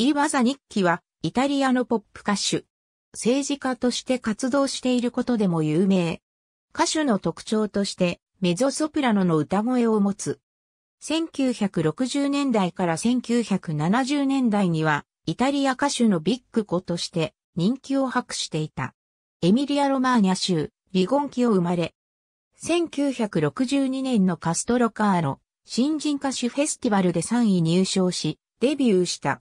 イーバザニッキは、イタリアのポップ歌手。政治家として活動していることでも有名。歌手の特徴として、メゾソプラノの歌声を持つ。1960年代から1970年代には、イタリア歌手のビッグ子として人気を博していた。エミリア・ロマーニャ州、リゴンキを生まれ。1962年のカストロカーロ、新人歌手フェスティバルで3位入賞し、デビューした。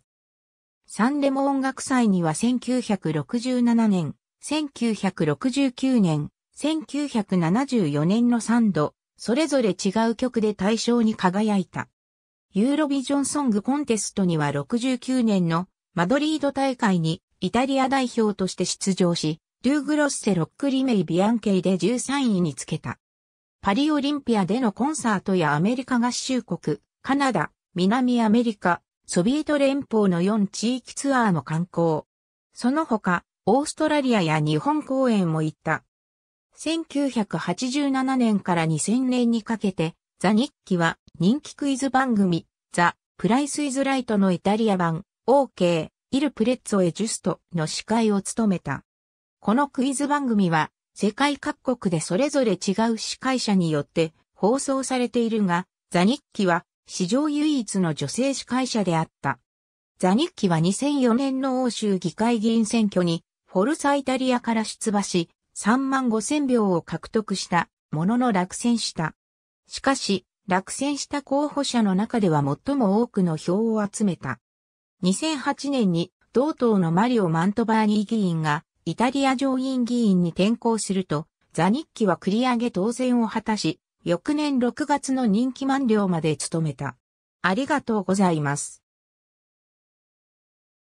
サンレモ音楽祭には1967年、1969年、1974年の3度、それぞれ違う曲で大賞に輝いた。ユーロビジョンソングコンテストには69年のマドリード大会にイタリア代表として出場し、ドゥーグロッセロックリメイビアンケイで13位につけた。パリオリンピアでのコンサートやアメリカ合衆国、カナダ、南アメリカ、ソビエト連邦の4地域ツアーも観光。その他、オーストラリアや日本公演も行った。1987年から2000年にかけて、ザ・ニッキは人気クイズ番組、ザ・プライス・イズ・ライトのイタリア版、OK、イル・プレッツォ・エ・ジュストの司会を務めた。このクイズ番組は、世界各国でそれぞれ違う司会者によって放送されているが、ザ・ニッキは史上唯一の女性司会者であった。ザニッキは2004年の欧州議会議員選挙に、フォルサイタリアから出馬し、3万5千票を獲得したものの落選した。しかし、落選した候補者の中では最も多くの票を集めた。2008年に同党のマリオ・マントバーニー議員がイタリア上院議員に転向すると、ザニッキは繰り上げ当選を果たし、翌年6月の任期満了まで務めた。ありがとうございます。